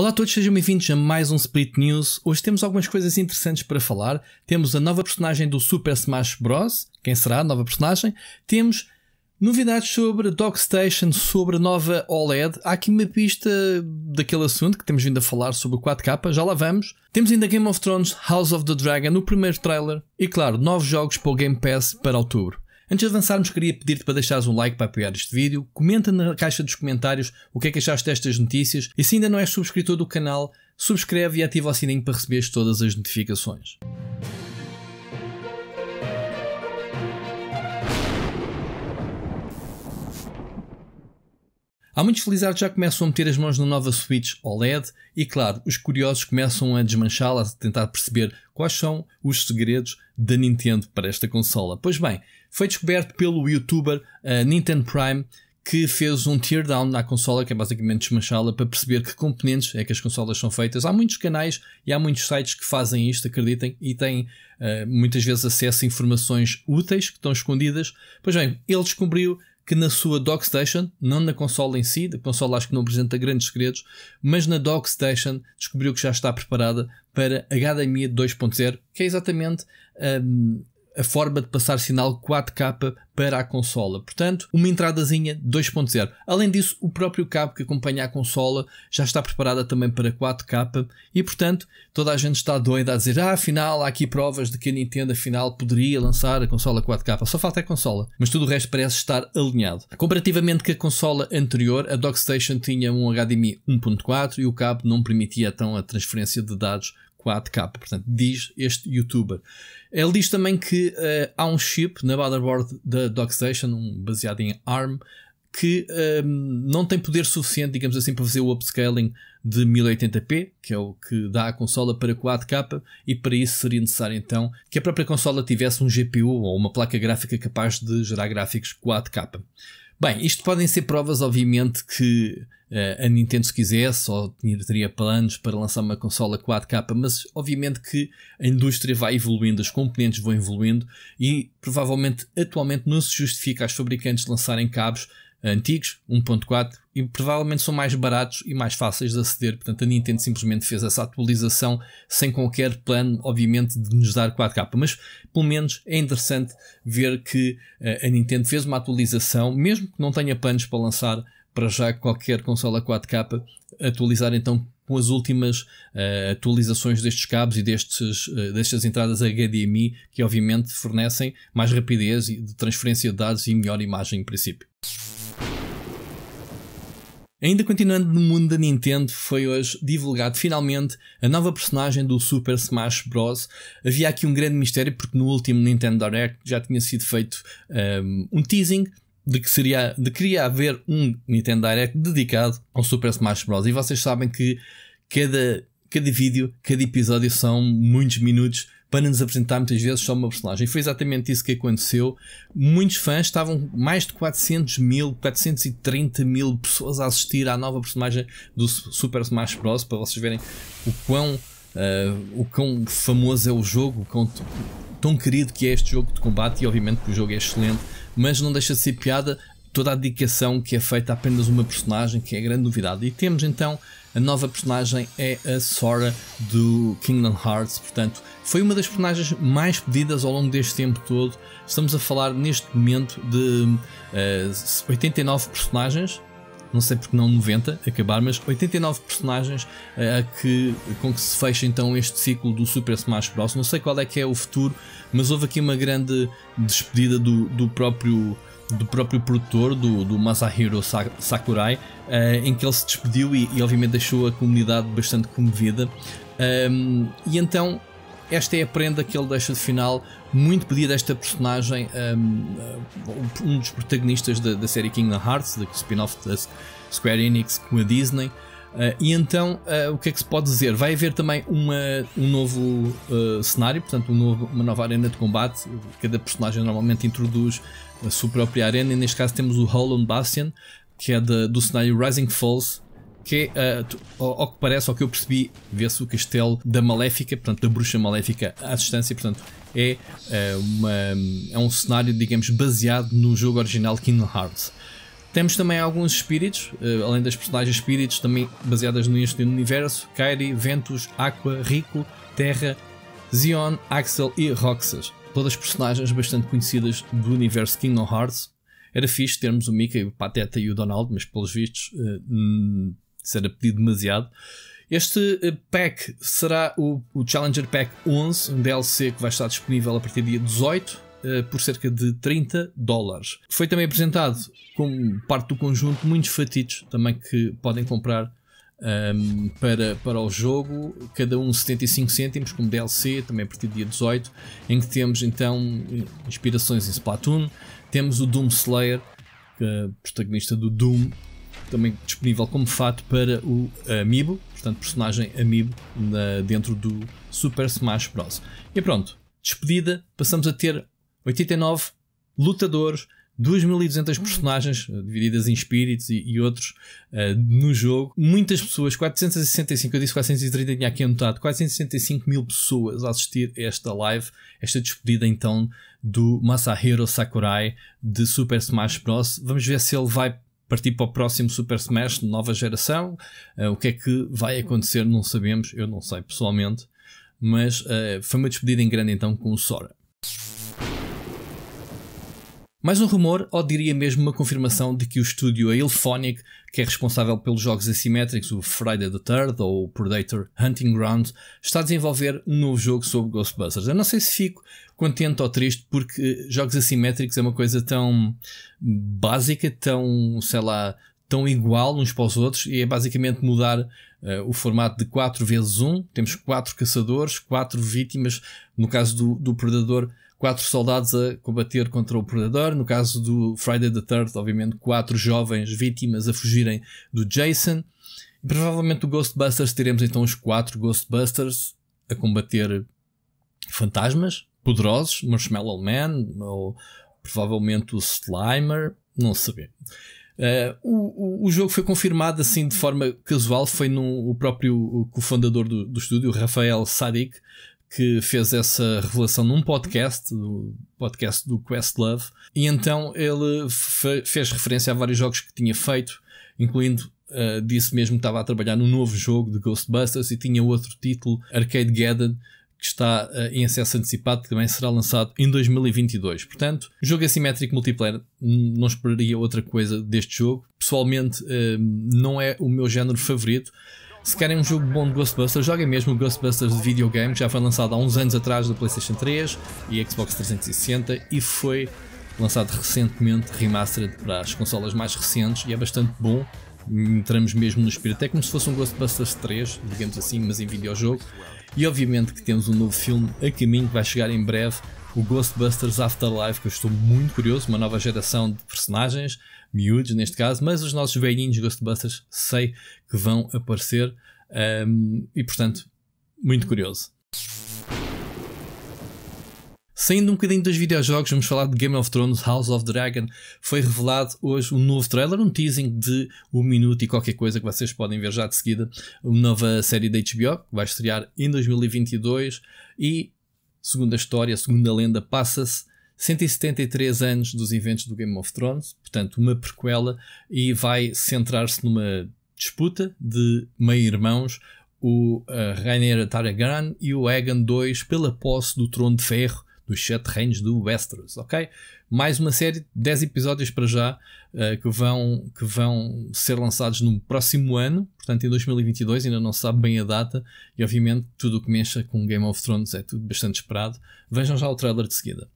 Olá a todos, sejam bem-vindos a mais um Split News. Hoje temos algumas coisas interessantes para falar. Temos a nova personagem do Super Smash Bros. Quem será a nova personagem? Temos novidades sobre Dockstation, sobre a nova OLED. Há aqui uma pista daquele assunto que temos vindo a falar sobre o 4K, já lá vamos. Temos ainda Game of Thrones House of the Dragon, o primeiro trailer. E claro, novos jogos para o Game Pass para outubro. Antes de avançarmos, queria pedir-te para deixares um like para apoiar este vídeo, comenta na caixa dos comentários o que é que achaste destas notícias e se ainda não és subscritor do canal, subscreve e ativa o sininho para receberes todas as notificações. Há muitos felizardos já começam a meter as mãos na nova Switch OLED e, claro, os curiosos começam a desmanchá-la, a tentar perceber quais são os segredos da Nintendo para esta consola. Pois bem, foi descoberto pelo youtuber uh, Nintendo Prime que fez um teardown na consola, que é basicamente desmanchá-la, para perceber que componentes é que as consolas são feitas. Há muitos canais e há muitos sites que fazem isto, acreditem, e têm uh, muitas vezes acesso a informações úteis que estão escondidas. Pois bem, ele descobriu que na sua Dockstation, não na consola em si, a consola acho que não apresenta grandes segredos, mas na Dockstation descobriu que já está preparada para HDMI 2.0, que é exatamente um, a forma de passar sinal 4K para a consola. Portanto, uma entradazinha 2.0. Além disso, o próprio cabo que acompanha a consola já está preparada também para 4K e, portanto, toda a gente está doida a dizer: "Ah, afinal, há aqui provas de que a Nintendo afinal poderia lançar a consola 4K". Só falta a consola, mas tudo o resto parece estar alinhado. Comparativamente com a consola anterior, a Dockstation tinha um HDMI 1.4 e o cabo não permitia então a transferência de dados 4K, portanto, diz este youtuber. Ele diz também que uh, há um chip na motherboard da DocStation, um baseado em ARM, que um, eh, não tem poder suficiente, digamos assim, para fazer o upscaling de 1080p, que é o que dá a consola para 4K, e para isso seria necessário então que a própria consola tivesse um GPU ou uma placa gráfica capaz de gerar gráficos 4K. Bem, isto podem ser provas, obviamente, que uh, a Nintendo, se quisesse, ou teria planos para lançar uma consola 4K, mas obviamente que a indústria vai evoluindo, as componentes vão evoluindo e provavelmente atualmente não se justifica aos fabricantes lançarem cabos antigos, 1.4, e provavelmente são mais baratos e mais fáceis de aceder. Portanto, a Nintendo simplesmente fez essa atualização sem qualquer plano, obviamente, de nos dar 4K. Mas pelo menos é interessante ver que eh, a Nintendo fez uma atualização, mesmo que não tenha planos para lançar para já qualquer consola 4K, atualizar então com as últimas uh, atualizações destes cabos e destes, uh, destas entradas HDMI, que obviamente fornecem mais rapidez de transferência de dados e melhor imagem em princípio. Ainda continuando no mundo da Nintendo, foi hoje divulgado finalmente a nova personagem do Super Smash Bros. Havia aqui um grande mistério porque no último Nintendo Direct já tinha sido feito um, um teasing de que seria de que iria haver um Nintendo Direct dedicado ao Super Smash Bros. E vocês sabem que cada cada vídeo, cada episódio são muitos minutos para nos apresentar muitas vezes só uma personagem. E foi exatamente isso que aconteceu. Muitos fãs estavam mais de 400 mil, 430 mil pessoas a assistir à nova personagem do Super Smash Bros. Para vocês verem o quão, uh, o quão famoso é o jogo, o quão tão querido que é este jogo de combate. E obviamente que o jogo é excelente, mas não deixa de ser piada toda a dedicação que é feita a apenas uma personagem, que é a grande novidade. E temos então a nova personagem é a Sora do Kingdom Hearts, portanto, foi uma das personagens mais pedidas ao longo deste tempo todo. Estamos a falar neste momento de uh, eh, 89 personagens, não sei porque não 90 acabar, mas 89 personagens uh, que, com que se fecha então este ciclo do Super Smash Bros. Não sei qual é que é o futuro, mas houve aqui uma grande despedida do, do próprio do próprio produtor, do, do Masahiro Sakurai, uh, em que ele se despediu e, e, obviamente deixou a comunidade bastante comovida. Um, ehm, e então esta é a prenda que ele deixa de final, muito pedida esta personagem, um, ehm, eh, um dos protagonistas da, da série Kingdom Hearts, da spin-off da Square Enix com a Disney. Uh, e então, uh, o que é que se pode dizer? Vai haver também uma, um novo uh, cenário, portanto, um novo, uma nova arena de combate. Cada personagem normalmente introduz a sua própria arena, e neste caso temos o Hollow Bastion, que é de, do cenário Rising Falls, que é, uh, ao, que parece, ao que eu percebi, vê-se o castelo da Maléfica, portanto, da Bruxa Maléfica à distância, portanto, é, uh, uma, é um cenário, digamos, baseado no jogo original Kingdom Hearts. Temos também alguns espíritos, eh, além das personagens espíritos, também baseadas neste universo: Kairi, Ventus, Aqua, Rico, Terra, Zion, Axel e Roxas. Todas personagens bastante conhecidas do universo Kingdom Hearts. Era fixe termos o Mika, o Pateta e o Donald, mas pelos vistos, eh, hum, isso era pedido demasiado. Este eh, pack será o, o Challenger Pack 11, um DLC que vai estar disponível a partir do dia 18 eh, por cerca de 30 dólares. Foi também apresentado como parte do conjunto muitos fatitos também que podem comprar um, ehm, para, para o jogo, cada um 75 cêntimos, como DLC, também a partir do dia 18, em que temos então inspirações em Splatoon, temos o Doom Slayer, é protagonista do Doom, também disponível como fato para o Amiibo, portanto personagem Amiibo na, dentro do Super Smash Bros. E pronto, despedida, passamos a ter 89 lutadores, 2.200 personagens eh, divididas em espíritos e, e outros uh, no jogo. Muitas pessoas, 465, eu disse 430, tinha aqui anotado, 465 mil pessoas a assistir esta live, esta despedida então do Masahiro Sakurai de Super Smash Bros. Vamos ver se ele vai partir para o próximo Super Smash de nova geração. Uh, o que é que vai acontecer, não sabemos, eu não sei pessoalmente, mas uh, foi uma despedida em grande então com o Sora. Mais um rumor, ou diria mesmo uma confirmação, de que o estúdio Ilphonic, que é responsável pelos jogos assimétricos, o Friday the 3rd ou o Predator Hunting Ground, está a desenvolver um novo jogo sobre Ghostbusters. Eu não sei se fico contente ou triste, porque jogos assimétricos é uma coisa tão básica, tão, sei lá, tão igual uns para os outros e é basicamente mudar uh, o formato de 4 vezes 1. Temos 4 caçadores, 4 vítimas. No caso do, do Predador, quatro soldados a combater contra o predador. No caso do Friday the 3rd, obviamente, quatro jovens vítimas a fugirem do Jason. E provavelmente do Ghostbusters teremos então os quatro Ghostbusters a combater fantasmas poderosos, Marshmallow Man ou provavelmente o Slimer, não sabemos. Uh, o, o, jogo foi confirmado assim de forma casual, foi no o próprio cofundador do, do estúdio, Rafael Sadik, que fez essa revelação num podcast, o podcast do Questlove, e então ele fez referência a vários jogos que tinha feito, incluindo uh, disse mesmo que estava a trabalhar num novo jogo de Ghostbusters e tinha outro título, Arcade Gaden, que está uh, em acesso antecipado, que também será lançado em 2022. Portanto, jogo assimétrico multiplayer, não esperaria outra coisa deste jogo. Pessoalmente, uh, não é o meu género favorito. Se querem um jogo bom de Ghostbusters, joguem mesmo o Ghostbusters de videogame, que já foi lançado há uns anos atrás do PlayStation 3 e Xbox 360 e foi lançado recentemente, remastered para as consolas mais recentes e é bastante bom. Entramos mesmo no espírito, até como se fosse um Ghostbusters 3, digamos assim, mas em videojogo. E obviamente que temos um novo filme a caminho que vai chegar em breve, o Ghostbusters Afterlife, que eu estou muito curioso, uma nova geração de personagens, miúdos neste caso, mas os nossos velhinhos Ghostbusters sei que vão aparecer um, e portanto, muito curioso. Saindo um bocadinho dos videojogos, vamos falar de Game of Thrones House of Dragon. Foi revelado hoje um novo trailer, um teasing de um minuto e qualquer coisa que vocês podem ver já de seguida. Uma nova série da HBO que vai estrear em 2022 e, segundo a história, segundo a lenda, passa-se 173 anos dos eventos do Game of Thrones, portanto, uma prequela, e vai centrar-se numa disputa de meio-irmãos, o uh, eh, Rainer Targaryen e o Aegon II, pela posse do Trono de Ferro dos Sete Reinos do Westeros, ok? Mais uma série de 10 episódios para já uh, que, vão, que vão ser lançados no próximo ano, portanto em 2022, ainda não se sabe bem a data e obviamente tudo o que mexa com Game of Thrones é tudo bastante esperado. Vejam já o trailer de seguida.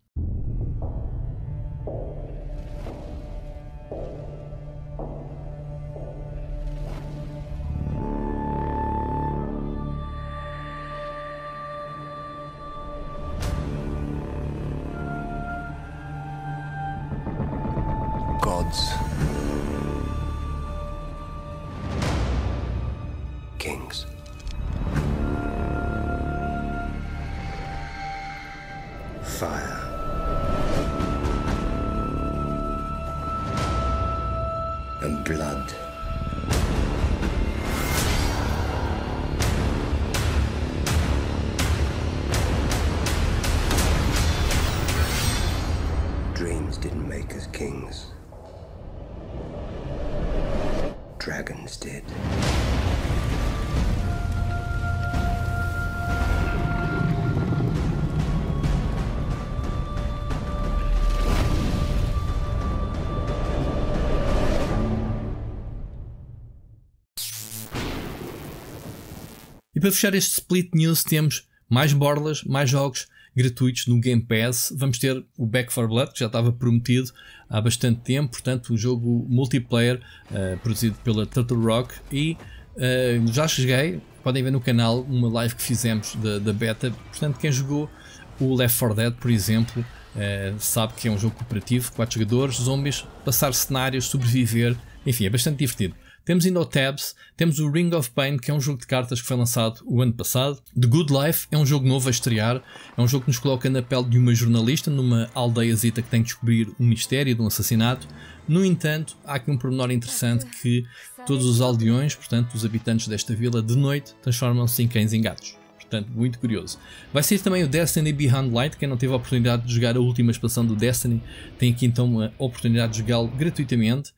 kings. Fire. And blood. Dreams didn't make us kings. Dragons did. E para fechar este split news temos mais borlas, mais jogos gratuitos no Game Pass. Vamos ter o Back 4 Blood, que já estava prometido há bastante tempo, portanto um jogo multiplayer uh, produzido pela Turtle Rock e ah, já cheguei, podem ver no canal uma live que fizemos da, da, beta, portanto quem jogou o Left 4 Dead, por exemplo, uh, sabe que é um jogo cooperativo, 4 jogadores, zombies, passar cenários, sobreviver, enfim, é bastante divertido. Temos ainda o Tabs, temos o Ring of Pain, que é um jogo de cartas que foi lançado o ano passado. The Good Life é um jogo novo a estrear, é um jogo que nos coloca na pele de uma jornalista numa aldeiazita que tem que descobrir um mistério de um assassinato. No entanto, há aqui um pormenor interessante que todos os aldeões, portanto os habitantes desta vila, de noite transformam-se em cães em gatos portanto, muito curioso. Vai sair também o Destiny Behind Light, quem não teve a oportunidade de jogar a última expansão do Destiny, tem aqui então a oportunidade de jogá-lo gratuitamente.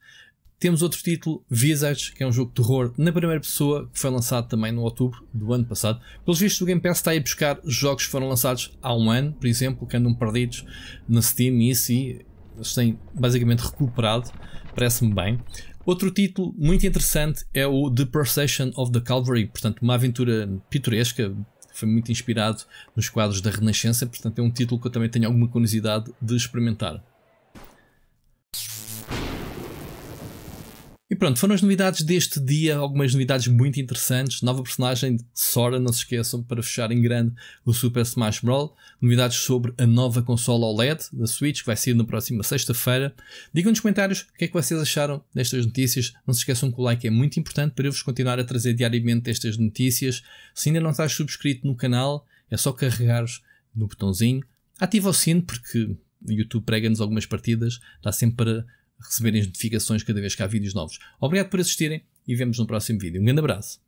Temos outro título, Visage, que é um jogo de terror na primeira pessoa, que foi lançado também no outubro do ano passado. Pelos vistos, o Game Pass está a buscar jogos que foram lançados há um ano, por exemplo, que andam perdidos na Steam e isso, e eles têm basicamente recuperado, parece-me bem. Outro título muito interessante é o The Procession of the Calvary, portanto, uma aventura pitoresca, foi muito inspirado nos quadros da Renascença, portanto, é um título que eu também tenho alguma curiosidade de experimentar. E pronto, foram as novidades deste dia, algumas novidades muito interessantes. Nova personagem de Sora, não se esqueçam, para fechar em grande o Super Smash Bros. Novidades sobre a nova consola OLED da Switch, que vai sair na próxima sexta-feira. Digam nos comentários o que é que vocês acharam destas notícias. Não se esqueçam que o like é muito importante para eu vos continuar a trazer diariamente estas notícias. Se ainda não estás subscrito no canal, é só carregar carregar-vos no botãozinho. Ativa o sino, porque o YouTube prega-nos algumas partidas, dá sempre para receberem as notificações cada vez que há vídeos novos. Obrigado por assistirem e vemos no próximo vídeo. Um grande abraço.